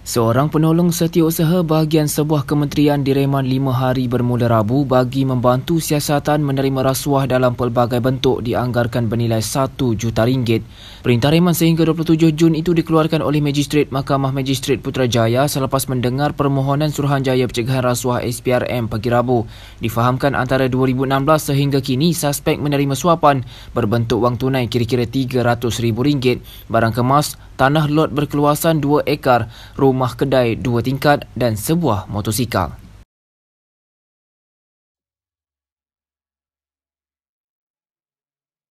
Seorang penolong setiausaha bahagian sebuah kementerian direman lima hari bermula Rabu bagi membantu siasatan menerima rasuah dalam pelbagai bentuk dianggarkan bernilai satu juta ringgit. Perintah reman sehingga 27 Jun itu dikeluarkan oleh majistret Mahkamah majistret Putrajaya selepas mendengar permohonan Suruhanjaya Pencegahan Rasuah SPRM pagi Rabu. Difahamkan antara 2016 sehingga kini suspek menerima suapan berbentuk wang tunai kira-kira RM300,000, barang kemas, tanah lot berkeluasan 2 ekar, rumah kedai dua tingkat dan sebuah motosikal.